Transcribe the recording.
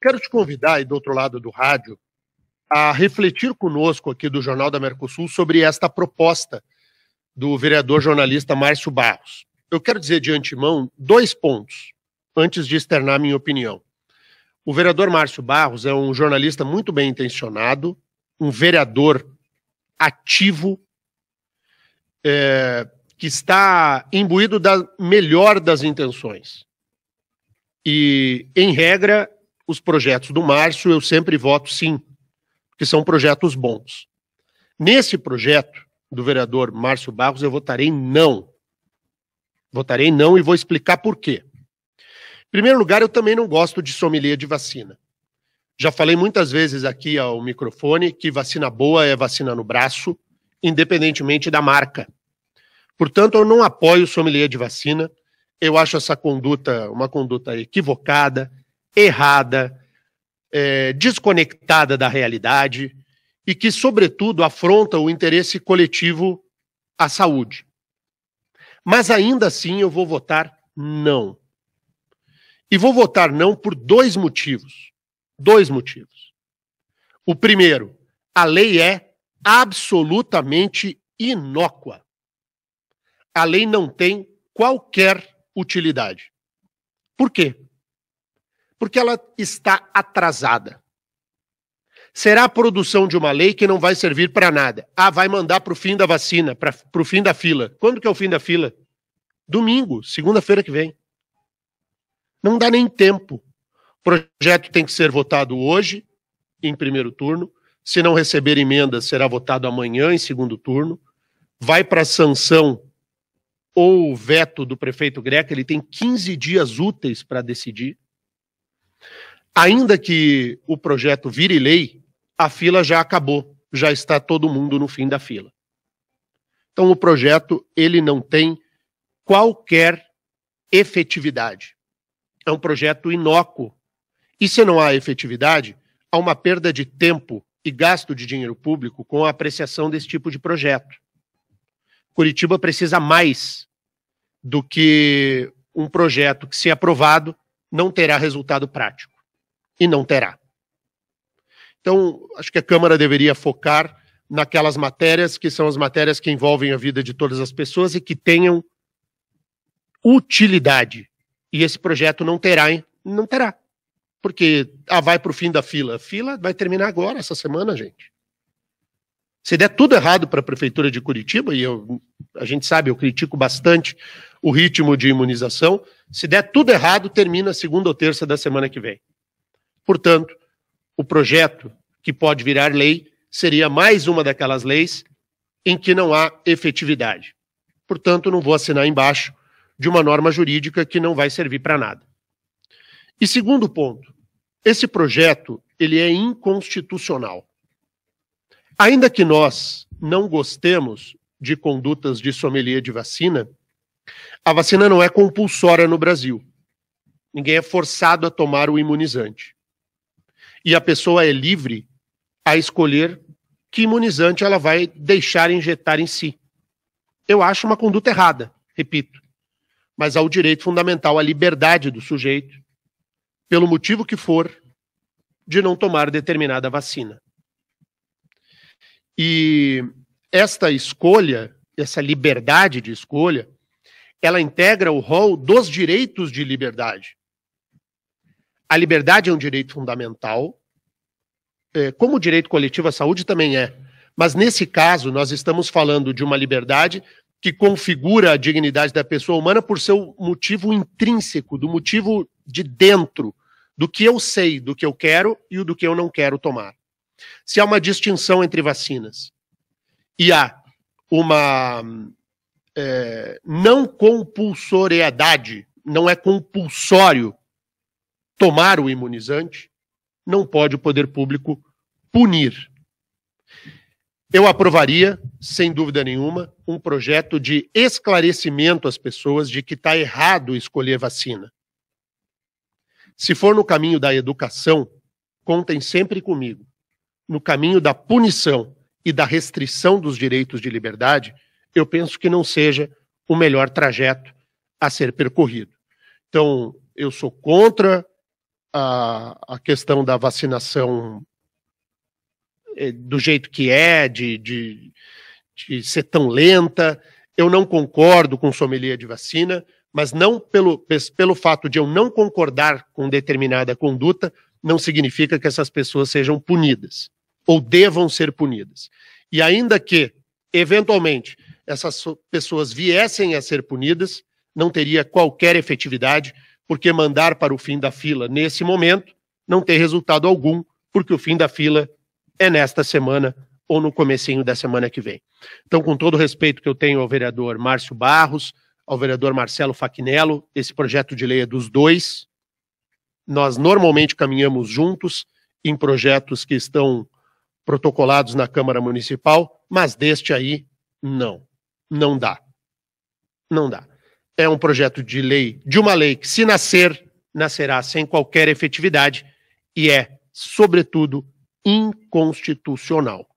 Quero te convidar aí do outro lado do rádio a refletir conosco aqui do Jornal da Mercosul sobre esta proposta do vereador jornalista Márcio Barros. Eu quero dizer de antemão dois pontos antes de externar minha opinião. O vereador Márcio Barros é um jornalista muito bem intencionado, um vereador ativo, é, que está imbuído da melhor das intenções. E, em regra, os projetos do Márcio eu sempre voto sim, porque são projetos bons. Nesse projeto do vereador Márcio Barros, eu votarei não. Votarei não e vou explicar por quê. Em primeiro lugar, eu também não gosto de sommelier de vacina. Já falei muitas vezes aqui ao microfone que vacina boa é vacina no braço, independentemente da marca. Portanto, eu não apoio sommelier de vacina. Eu acho essa conduta uma conduta equivocada, errada, é, desconectada da realidade e que, sobretudo, afronta o interesse coletivo à saúde. Mas ainda assim eu vou votar não. E vou votar não por dois motivos. Dois motivos. O primeiro, a lei é absolutamente inócua. A lei não tem qualquer utilidade. Por quê? Porque ela está atrasada. Será a produção de uma lei que não vai servir para nada. Ah, vai mandar para o fim da vacina, para o fim da fila. Quando que é o fim da fila? Domingo, segunda-feira que vem. Não dá nem tempo. O projeto tem que ser votado hoje, em primeiro turno. Se não receber emenda, será votado amanhã, em segundo turno. Vai para sanção ou veto do prefeito Greco, ele tem 15 dias úteis para decidir. Ainda que o projeto vire lei, a fila já acabou, já está todo mundo no fim da fila. Então o projeto ele não tem qualquer efetividade. É um projeto inócuo. E se não há efetividade, há uma perda de tempo e gasto de dinheiro público com a apreciação desse tipo de projeto. Curitiba precisa mais do que um projeto que, se aprovado, não terá resultado prático. E não terá. Então, acho que a Câmara deveria focar naquelas matérias que são as matérias que envolvem a vida de todas as pessoas e que tenham utilidade. E esse projeto não terá, hein? Não terá. Porque ah, vai para o fim da fila. A fila vai terminar agora, essa semana, gente. Se der tudo errado para a Prefeitura de Curitiba, e eu, a gente sabe, eu critico bastante o ritmo de imunização, se der tudo errado, termina segunda ou terça da semana que vem. Portanto, o projeto que pode virar lei seria mais uma daquelas leis em que não há efetividade. Portanto, não vou assinar embaixo de uma norma jurídica que não vai servir para nada. E segundo ponto, esse projeto ele é inconstitucional. Ainda que nós não gostemos de condutas de sommelier de vacina, a vacina não é compulsória no Brasil. Ninguém é forçado a tomar o imunizante. E a pessoa é livre a escolher que imunizante ela vai deixar injetar em si. Eu acho uma conduta errada, repito. Mas há o direito fundamental à liberdade do sujeito, pelo motivo que for, de não tomar determinada vacina. E esta escolha, essa liberdade de escolha, ela integra o rol dos direitos de liberdade. A liberdade é um direito fundamental, é, como o direito coletivo à saúde também é. Mas nesse caso, nós estamos falando de uma liberdade que configura a dignidade da pessoa humana por seu motivo intrínseco, do motivo de dentro, do que eu sei, do que eu quero e do que eu não quero tomar se há uma distinção entre vacinas e há uma é, não compulsoriedade, não é compulsório tomar o imunizante, não pode o poder público punir. Eu aprovaria, sem dúvida nenhuma, um projeto de esclarecimento às pessoas de que está errado escolher vacina. Se for no caminho da educação, contem sempre comigo no caminho da punição e da restrição dos direitos de liberdade, eu penso que não seja o melhor trajeto a ser percorrido. Então, eu sou contra a, a questão da vacinação eh, do jeito que é, de, de, de, ser tão lenta. Eu não concordo com sommelier de vacina, mas não pelo, pelo fato de eu não concordar com determinada conduta, não significa que essas pessoas sejam punidas ou devam ser punidas. E ainda que, eventualmente, essas pessoas viessem a ser punidas, não teria qualquer efetividade, porque mandar para o fim da fila nesse momento não tem resultado algum, porque o fim da fila é nesta semana ou no comecinho da semana que vem. Então, com todo o respeito que eu tenho ao vereador Márcio Barros, ao vereador Marcelo Faquinello, esse projeto de lei é dos dois. Nós normalmente caminhamos juntos em projetos que estão protocolados na Câmara Municipal, mas deste aí, não. Não dá. Não dá. É um projeto de lei, de uma lei que, se nascer, nascerá sem qualquer efetividade e é, sobretudo, inconstitucional.